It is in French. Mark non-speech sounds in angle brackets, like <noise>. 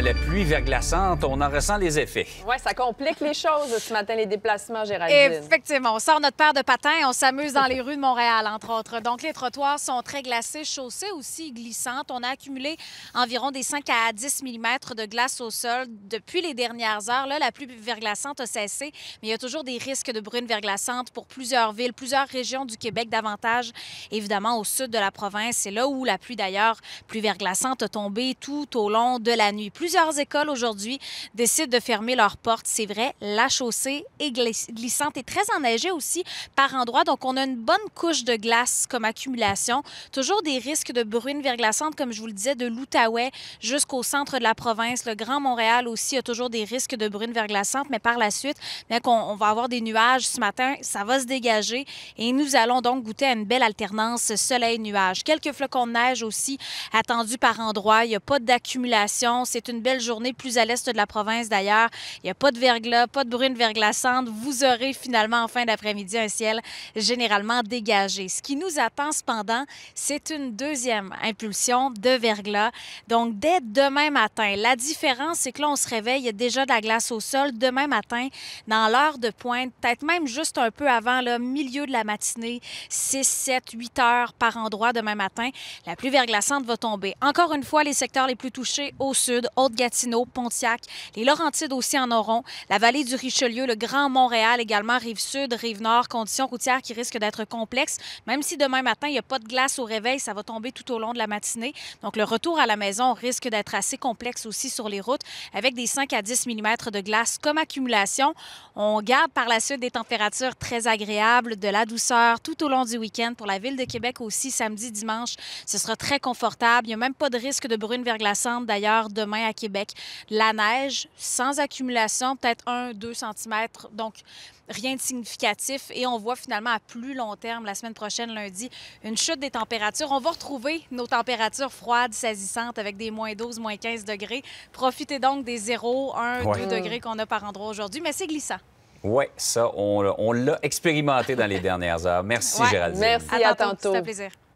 la pluie verglaçante, on en ressent les effets. Oui, ça complique les choses ce matin, les déplacements, Géraldine. Effectivement, on sort notre paire de patins, on s'amuse dans <laughs> les rues de Montréal, entre autres. Donc, les trottoirs sont très glacés, chaussées aussi glissantes. On a accumulé environ des 5 à 10 mm de glace au sol depuis les dernières heures. Là, la pluie verglaçante a cessé, mais il y a toujours des risques de brune verglaçante pour plusieurs villes, plusieurs régions du Québec, davantage évidemment au sud de la province. C'est là où la pluie d'ailleurs, pluie verglaçante, a tombé tout au long de la nuit plusieurs écoles aujourd'hui décident de fermer leurs portes. C'est vrai, la chaussée est glissante et très enneigée aussi par endroits. Donc, on a une bonne couche de glace comme accumulation. Toujours des risques de bruine verglaçante, comme je vous le disais, de l'Outaouais jusqu'au centre de la province. Le Grand Montréal aussi a toujours des risques de bruine verglaçante, mais par la suite, bien qu'on on va avoir des nuages ce matin, ça va se dégager et nous allons donc goûter à une belle alternance soleil-nuage. Quelques flocons de neige aussi attendus par endroits. Il n'y a pas d'accumulation. C'est une belle journée plus à l'est de la province d'ailleurs. Il n'y a pas de verglas, pas de brune verglaçante. Vous aurez finalement en fin d'après-midi un ciel généralement dégagé. Ce qui nous attend cependant, c'est une deuxième impulsion de verglas. Donc dès demain matin, la différence, c'est que là, on se réveille, il y a déjà de la glace au sol. Demain matin, dans l'heure de pointe, peut-être même juste un peu avant, le milieu de la matinée, 6, 7, 8 heures par endroit demain matin, la pluie verglaçante va tomber. Encore une fois, les secteurs les plus touchés au sud, Haute-Gatineau, Pontiac. Les Laurentides aussi en auront. La vallée du Richelieu, le Grand Montréal également, Rive-Sud, Rive-Nord, conditions routières qui risquent d'être complexes. Même si demain matin, il n'y a pas de glace au réveil, ça va tomber tout au long de la matinée. Donc, le retour à la maison risque d'être assez complexe aussi sur les routes, avec des 5 à 10 mm de glace comme accumulation. On garde par la suite des températures très agréables, de la douceur tout au long du week-end. Pour la ville de Québec aussi, samedi, dimanche, ce sera très confortable. Il n'y a même pas de risque de brune verglaçante d'ailleurs demain à Québec. La neige, sans accumulation, peut-être 1-2 cm, donc rien de significatif. Et on voit finalement à plus long terme, la semaine prochaine, lundi, une chute des températures. On va retrouver nos températures froides, saisissantes, avec des moins 12, moins 15 degrés. Profitez donc des 0, 1, 2 degrés qu'on a par endroit aujourd'hui, mais c'est glissant. Oui, ça, on, l'a expérimenté dans les <laughs> dernières heures. Merci, Géraldine. Merci, à, tantôt. plaisir.